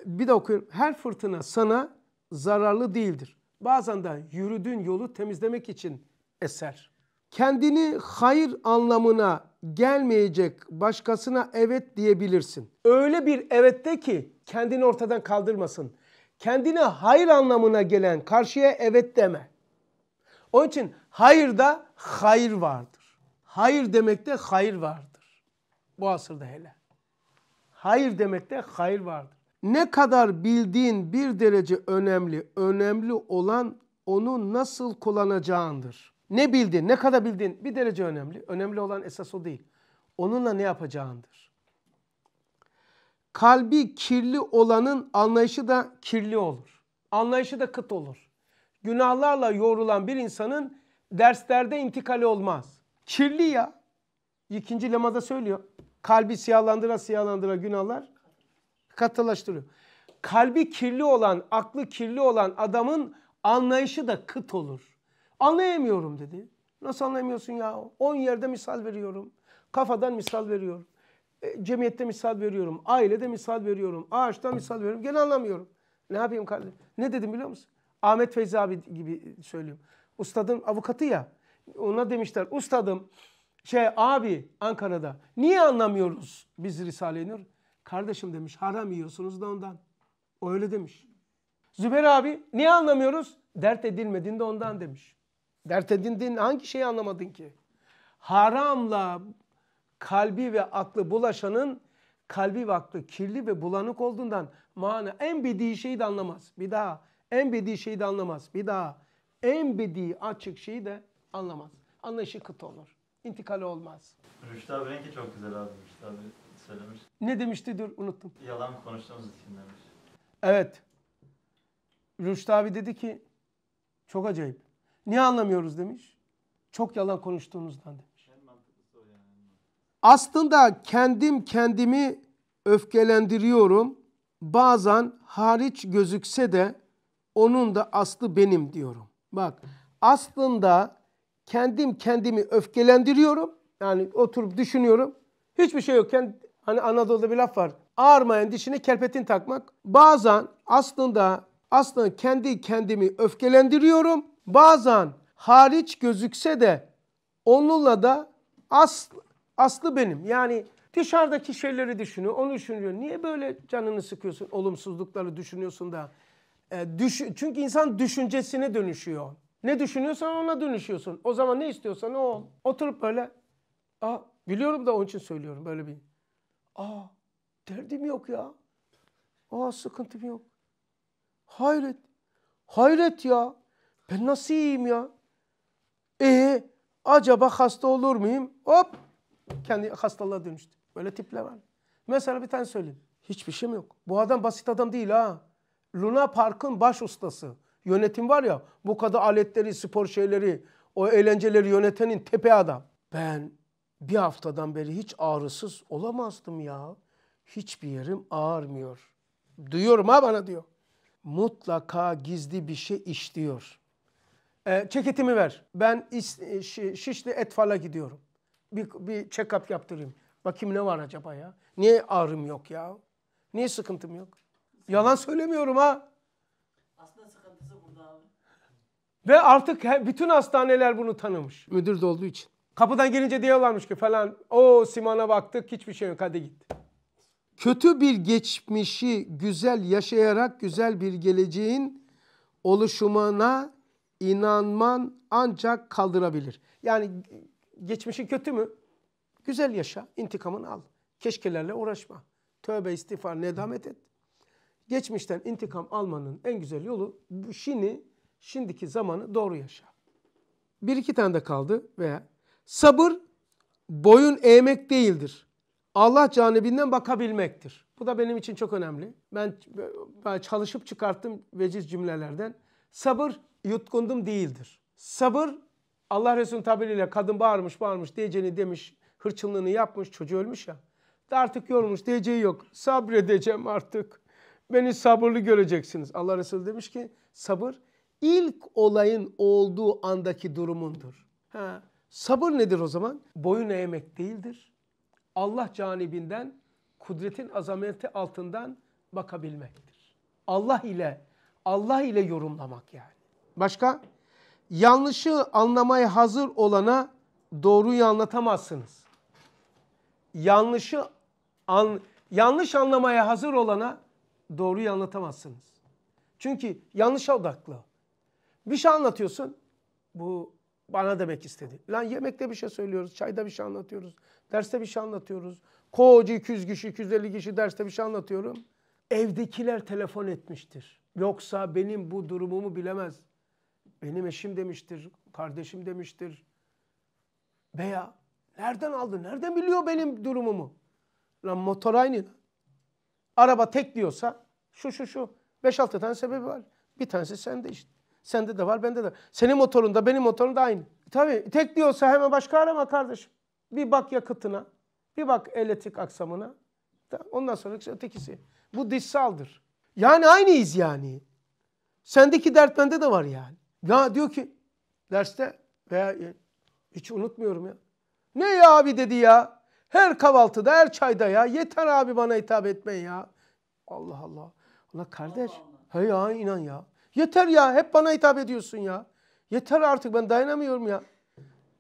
Bir de okuyorum. Her fırtına sana zararlı değildir bazen de yürüdüğün yolu temizlemek için eser. Kendini hayır anlamına gelmeyecek başkasına evet diyebilirsin. Öyle bir evette ki kendini ortadan kaldırmasın. Kendine hayır anlamına gelen karşıya evet deme. Onun için hayırda hayır vardır. Hayır demekte hayır vardır. Bu asırda hele. Hayır demekte hayır vardır ne kadar bildiğin bir derece önemli. Önemli olan onu nasıl kullanacağındır. Ne bildin, ne kadar bildin bir derece önemli. Önemli olan esas o değil. Onunla ne yapacağındır. Kalbi kirli olanın anlayışı da kirli olur. Anlayışı da kıt olur. Günahlarla yoğrulan bir insanın derslerde intikali olmaz. Kirli ya. İkinci lemada söylüyor. Kalbi siyahlandıra siyahlandıra günahlar katılaştırıyor. Kalbi kirli olan, aklı kirli olan adamın anlayışı da kıt olur. Anlayamıyorum dedi. Nasıl anlayamıyorsun ya? 10 yerde misal veriyorum. Kafadan misal veriyorum. E, cemiyette misal veriyorum. Ailede misal veriyorum. Ağaçta misal veriyorum. Gene anlamıyorum. Ne yapayım kardeşim? Ne dedim biliyor musun? Ahmet Feyzi abi gibi söylüyorum. Ustadın avukatı ya. Ona demişler ustadım şey abi Ankara'da niye anlamıyoruz biz Risale-i Nur? Kardeşim demiş haram yiyorsunuz da ondan. O öyle demiş. Zübeyir abi niye anlamıyoruz? Dert edilmedin de ondan demiş. Dert edindin hangi şeyi anlamadın ki? Haramla kalbi ve aklı bulaşanın kalbi ve aklı kirli ve bulanık olduğundan mana en bediği şeyi de anlamaz. Bir daha en bediği şeyi de anlamaz. Bir daha en bediği açık şeyi de anlamaz. Anlayışı kıt olur. İntikali olmaz. Rüştü abi rengi çok güzel abi. Rüştü abi söylemiş. Ne demişti dur unuttum. Yalan konuştuğumuz için demiş. Evet. Rüşt abi dedi ki çok acayip. Niye anlamıyoruz demiş. Çok yalan konuştuğunuzdan demiş. Aslında kendim kendimi öfkelendiriyorum. Bazen hariç gözükse de onun da aslı benim diyorum. Bak aslında kendim kendimi öfkelendiriyorum. Yani oturup düşünüyorum. Hiçbir şey yok. Kendi, Hani Anadolu'da bir laf var. Ağarmayan dişine kerpetin takmak. Bazen aslında aslında kendi kendimi öfkelendiriyorum. Bazen hariç gözükse de onunla da asl, aslı benim. Yani dışarıdaki şeyleri düşünüyor, onu düşünüyor. Niye böyle canını sıkıyorsun, olumsuzlukları düşünüyorsun da? E, düş, çünkü insan düşüncesine dönüşüyor. Ne düşünüyorsan ona dönüşüyorsun. O zaman ne istiyorsan o Oturup böyle, Aa, biliyorum da onun için söylüyorum böyle bir Aa derdim yok ya. Aa sıkıntım yok. Hayret. Hayret ya. Ben nasıl iyiyim ya? Ee acaba hasta olur muyum? Hop kendi hastalığa dönüştü. Böyle tipler var. Mesela bir tane söyleyeyim. Hiçbir şeyim yok. Bu adam basit adam değil ha. Luna Park'ın baş ustası. Yönetim var ya bu kadar aletleri, spor şeyleri, o eğlenceleri yönetenin tepe adam. Ben bir haftadan beri hiç ağrısız olamazdım ya. Hiçbir yerim ağrmıyor. Duyuyorum ha bana diyor. Mutlaka gizli bir şey işliyor. E, ceketimi ver. Ben is, e, Şişli Etfal'a gidiyorum. Bir, bir check-up yaptırayım. Bakayım ne var acaba ya? Niye ağrım yok ya? Niye sıkıntım yok? Yalan söylemiyorum ha. Aslında sıkıntısı burada abi. Ve artık bütün hastaneler bunu tanımış. Müdür de olduğu için. Kapıdan gelince diyorlarmış ki falan o Siman'a baktık hiçbir şey yok hadi git. Kötü bir geçmişi güzel yaşayarak güzel bir geleceğin oluşumuna inanman ancak kaldırabilir. Yani geçmişi kötü mü? Güzel yaşa, intikamını al. Keşkelerle uğraşma. Tövbe istiğfar, nedamet et. Geçmişten intikam almanın en güzel yolu şimdi, şimdiki zamanı doğru yaşa. Bir iki tane de kaldı veya Sabır boyun eğmek değildir. Allah canibinden bakabilmektir. Bu da benim için çok önemli. Ben, ben çalışıp çıkarttım veciz cümlelerden. Sabır yutkundum değildir. Sabır Allah Resulü'nün tabiriyle kadın bağırmış bağırmış diyeceğini demiş hırçınlığını yapmış çocuğu ölmüş ya. De Artık yormuş diyeceği yok. Sabredeceğim artık. Beni sabırlı göreceksiniz. Allah Resulü demiş ki sabır ilk olayın olduğu andaki durumundur. Ha. Sabır nedir o zaman? Boyun eğmek değildir. Allah canibinden kudretin azameti altından bakabilmektir. Allah ile Allah ile yorumlamak yani. Başka? Yanlışı anlamaya hazır olana doğruyu anlatamazsınız. Yanlışı an, yanlış anlamaya hazır olana doğruyu anlatamazsınız. Çünkü yanlış odaklı. Bir şey anlatıyorsun. Bu bana demek istedi. Lan yemekte bir şey söylüyoruz, çayda bir şey anlatıyoruz, derste bir şey anlatıyoruz. Koca 200 kişi, 250 kişi derste bir şey anlatıyorum. Evdekiler telefon etmiştir. Yoksa benim bu durumumu bilemez. Benim eşim demiştir, kardeşim demiştir. Veya nereden aldı, nereden biliyor benim durumumu? Lan motor aynı. Araba tek diyorsa şu şu şu 5-6 tane sebebi var. Bir tanesi sende işte. Sende de var, bende de var. Senin da benim da aynı. Tabii tek diyorsa hemen başka arama kardeşim. Bir bak yakıtına, bir bak elektrik aksamına. Ondan sonra ötekisi. Bu dışsaldır. Yani aynıyız yani. Sendeki dert bende de var yani. Ya diyor ki derste veya e, hiç unutmuyorum ya. Ne ya abi dedi ya. Her kahvaltıda, her çayda ya. Yeter abi bana hitap etmeyin ya. Allah Allah. Ulan kardeş. Allah Allah. He ya inan ya. Yeter ya hep bana hitap ediyorsun ya. Yeter artık ben dayanamıyorum ya.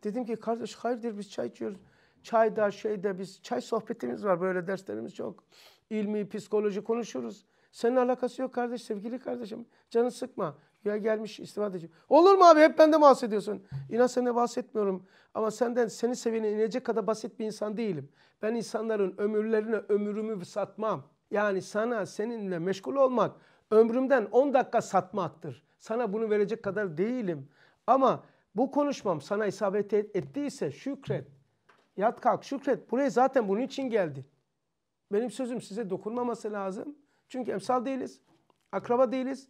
Dedim ki kardeş hayırdır biz çay içiyoruz. Çayda şeyde biz çay sohbetimiz var böyle derslerimiz çok. İlmi, psikoloji konuşuruz. Senin alakası yok kardeş sevgili kardeşim. Canı sıkma. Ya gelmiş istifade edeceğim. Olur mu abi hep benden bahsediyorsun. İnan senden bahsetmiyorum. Ama senden seni seviyene inecek kadar basit bir insan değilim. Ben insanların ömürlerine ömrümü satmam. Yani sana seninle meşgul olmak ömrümden 10 dakika satmaktır. Sana bunu verecek kadar değilim. Ama bu konuşmam sana isabet ettiyse şükret. Yat kalk şükret. Buraya zaten bunun için geldi. Benim sözüm size dokunmaması lazım. Çünkü emsal değiliz. Akraba değiliz.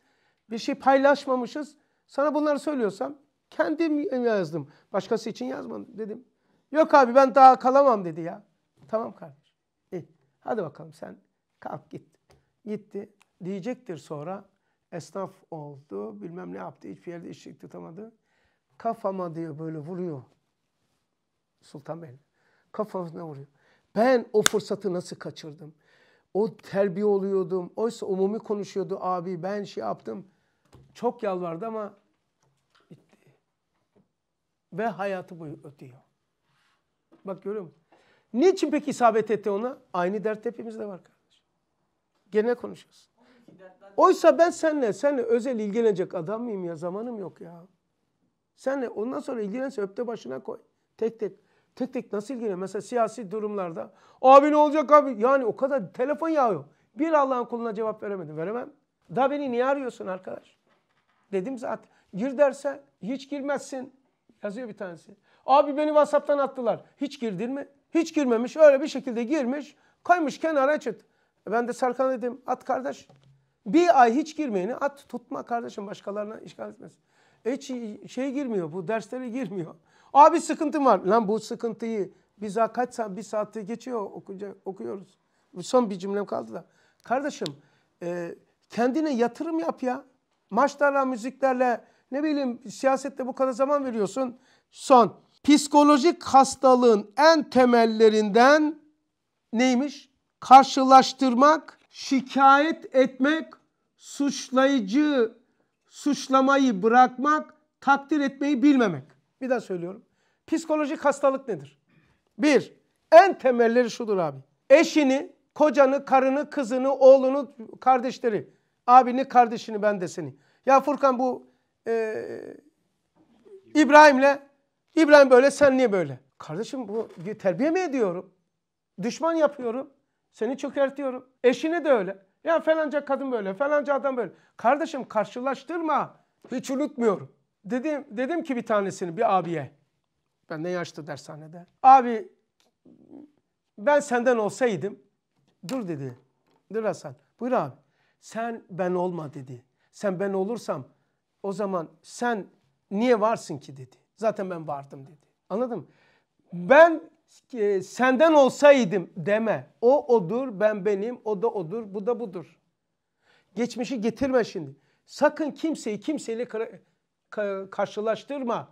Bir şey paylaşmamışız. Sana bunları söylüyorsam kendim yazdım. Başkası için yazmadım dedim. Yok abi ben daha kalamam dedi ya. Tamam kardeş. İyi. Hadi bakalım sen kalk git. Gitti diyecektir sonra esnaf oldu, bilmem ne yaptı, hiçbir yerde işçilik tutamadı. Kafama diyor böyle vuruyor Sultan Bey. Kafasına vuruyor. Ben o fırsatı nasıl kaçırdım? O terbiye oluyordum. Oysa umumi konuşuyordu abi ben şey yaptım. Çok yalvardı ama bitti. Ve hayatı boyu ödüyor. Bak görüyor musun? Niçin peki isabet etti ona? Aynı dert hepimizde var kardeşim. Gene konuşuyoruz. Oysa ben seninle, seninle özel ilgilenecek adam mıyım ya? Zamanım yok ya. Senle ondan sonra ilgilense öpte başına koy. Tek tek. Tek tek nasıl ilgileniyor? Mesela siyasi durumlarda. Abi ne olacak abi? Yani o kadar telefon yağıyor. Bir Allah'ın kuluna cevap veremedim. Veremem. Daha beni niye arıyorsun arkadaş? Dedim zaten. Gir derse hiç girmezsin. Yazıyor bir tanesi. Abi beni WhatsApp'tan attılar. Hiç girdin mi? Hiç girmemiş. Öyle bir şekilde girmiş. Kaymış kenara çıt. Ben de Serkan dedim. At kardeş. Bir ay hiç girmeyeni at tutma kardeşim başkalarına işgal etmesin. Hiç şey girmiyor bu derslere girmiyor. Abi sıkıntım var. Lan bu sıkıntıyı biz daha kaç saat bir saatte geçiyor okuyacak, okuyoruz. Son bir cümlem kaldı da. Kardeşim e, kendine yatırım yap ya. Maçlarla, müziklerle ne bileyim siyasette bu kadar zaman veriyorsun. Son psikolojik hastalığın en temellerinden neymiş? Karşılaştırmak şikayet etmek, suçlayıcı suçlamayı bırakmak, takdir etmeyi bilmemek. Bir daha söylüyorum. Psikolojik hastalık nedir? Bir, en temelleri şudur abi. Eşini, kocanı, karını, kızını, oğlunu, kardeşleri, abini, kardeşini, ben de seni. Ya Furkan bu e, İbrahim'le, İbrahim böyle sen niye böyle? Kardeşim bu terbiye mi ediyorum? Düşman yapıyorum. Seni çökertiyorum. Eşini de öyle. Ya falanca kadın böyle, falanca adam böyle. Kardeşim karşılaştırma. Hiç unutmuyorum. Dedim, dedim ki bir tanesini bir abiye. Ben ne yaşlı dershanede. Abi ben senden olsaydım. Dur dedi. Dur Hasan. Buyur abi. Sen ben olma dedi. Sen ben olursam o zaman sen niye varsın ki dedi. Zaten ben vardım dedi. Anladın mı? Ben e, senden olsaydım deme. O odur, ben benim, o da odur, bu da budur. Geçmişi getirme şimdi. Sakın kimseyi kimseyle karşılaştırma.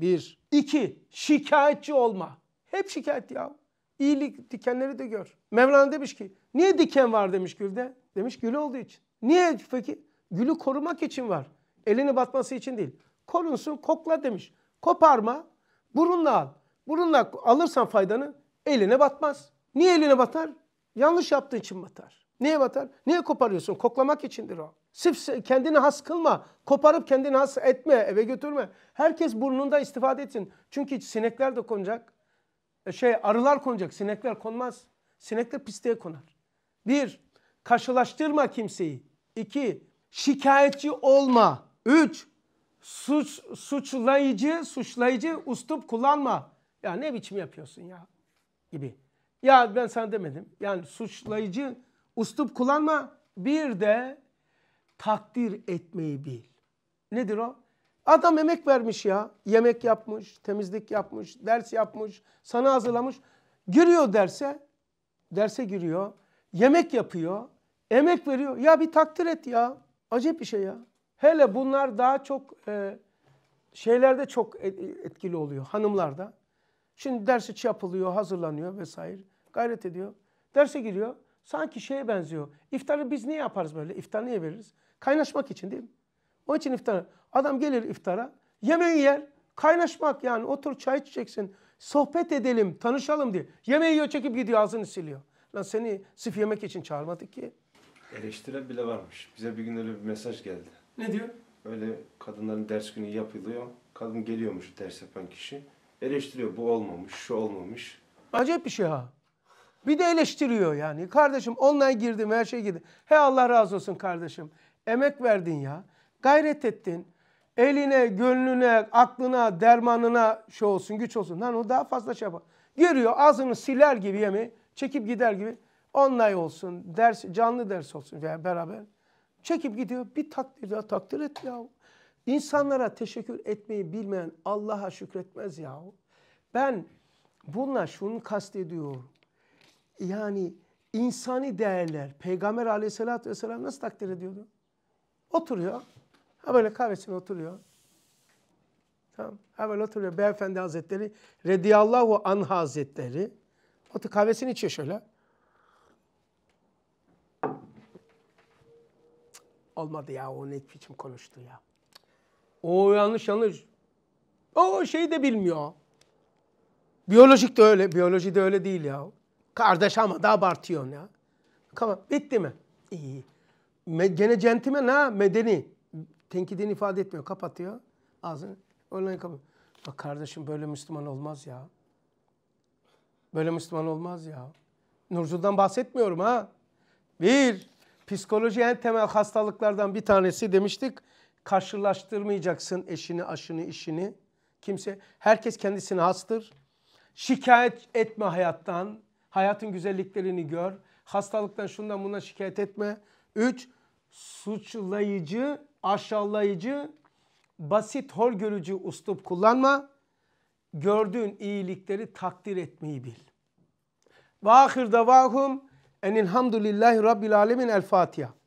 Bir. iki Şikayetçi olma. Hep şikayet ya. İyilik dikenleri de gör. Mevlana demiş ki niye diken var demiş gülde. Demiş gül olduğu için. Niye peki? Gülü korumak için var. Elini batması için değil. Korunsun kokla demiş. Koparma burunla al. Bununla alırsan faydanı eline batmaz. Niye eline batar? Yanlış yaptığın için batar. Niye batar? Niye koparıyorsun? Koklamak içindir o. Sırf kendini has kılma. Koparıp kendini has etme. Eve götürme. Herkes burnunda istifade etsin. Çünkü sinekler de konacak. E, şey arılar konacak. Sinekler konmaz. Sinekler pisliğe konar. Bir, karşılaştırma kimseyi. İki, şikayetçi olma. Üç, suç, suçlayıcı, suçlayıcı ustup kullanma. Ya ne biçim yapıyorsun ya gibi. Ya ben sana demedim. Yani suçlayıcı ustup kullanma. Bir de takdir etmeyi bil. Nedir o? Adam emek vermiş ya. Yemek yapmış, temizlik yapmış, ders yapmış, sana hazırlamış. Giriyor derse, derse giriyor. Yemek yapıyor, emek veriyor. Ya bir takdir et ya. Acayip bir şey ya. Hele bunlar daha çok e, şeylerde çok e, etkili oluyor hanımlarda. Şimdi ders yapılıyor, hazırlanıyor vesaire. Gayret ediyor. Derse giriyor. Sanki şeye benziyor. İftarı biz niye yaparız böyle? İftar niye veririz? Kaynaşmak için değil mi? Onun için iftar. Adam gelir iftara, yemeği yer, kaynaşmak yani otur çay içeceksin, sohbet edelim, tanışalım diye. Yemeği yiyor çekip gidiyor ağzını siliyor. Lan seni sırf yemek için çağırmadık ki. Eleştiren bile varmış. Bize bir gün öyle bir mesaj geldi. Ne diyor? Öyle kadınların ders günü yapılıyor. Kadın geliyormuş ders yapan kişi. Eleştiriyor bu olmamış, şu olmamış. Acayip bir şey ha. Bir de eleştiriyor yani. Kardeşim online girdim her şey girdi. He Allah razı olsun kardeşim. Emek verdin ya. Gayret ettin. Eline, gönlüne, aklına, dermanına şey olsun, güç olsun. Lan o daha fazla şey yapar. Görüyor ağzını siler gibi yemeği. Çekip gider gibi. Online olsun, ders, canlı ders olsun veya beraber. Çekip gidiyor. Bir takdir ya takdir et ya. İnsanlara teşekkür etmeyi bilmeyen Allah'a şükretmez yahu. Ben bununla şunu kastediyorum. Yani insani değerler, Peygamber aleyhissalatü vesselam nasıl takdir ediyordu? Oturuyor. Ha böyle kahvesine oturuyor. Tamam. Ha böyle oturuyor. Beyefendi Hazretleri, Rediyallahu Anh Hazretleri. Otur kahvesini içiyor şöyle. Olmadı ya o net biçim konuştu ya. O yanlış yanlış. O şey de bilmiyor. Biyolojik de öyle. Biyoloji de öyle değil ya. Kardeş ama da abartıyorsun ya. Tamam bitti mi? İyi. Me, gene centilmen ne? medeni. Tenkidini ifade etmiyor. Kapatıyor. Ağzını. Öyle kapatıyor. Bak kardeşim böyle Müslüman olmaz ya. Böyle Müslüman olmaz ya. Nurcu'dan bahsetmiyorum ha. Bir, psikoloji en temel hastalıklardan bir tanesi demiştik. Karşılaştırmayacaksın eşini, aşını, işini. Kimse, herkes kendisine hastır. Şikayet etme hayattan. Hayatın güzelliklerini gör. Hastalıktan şundan buna şikayet etme. Üç, suçlayıcı, aşağılayıcı, basit hor görücü uslup kullanma. Gördüğün iyilikleri takdir etmeyi bil. Ve ahir davahum enilhamdülillahi rabbil alemin el Fatiha.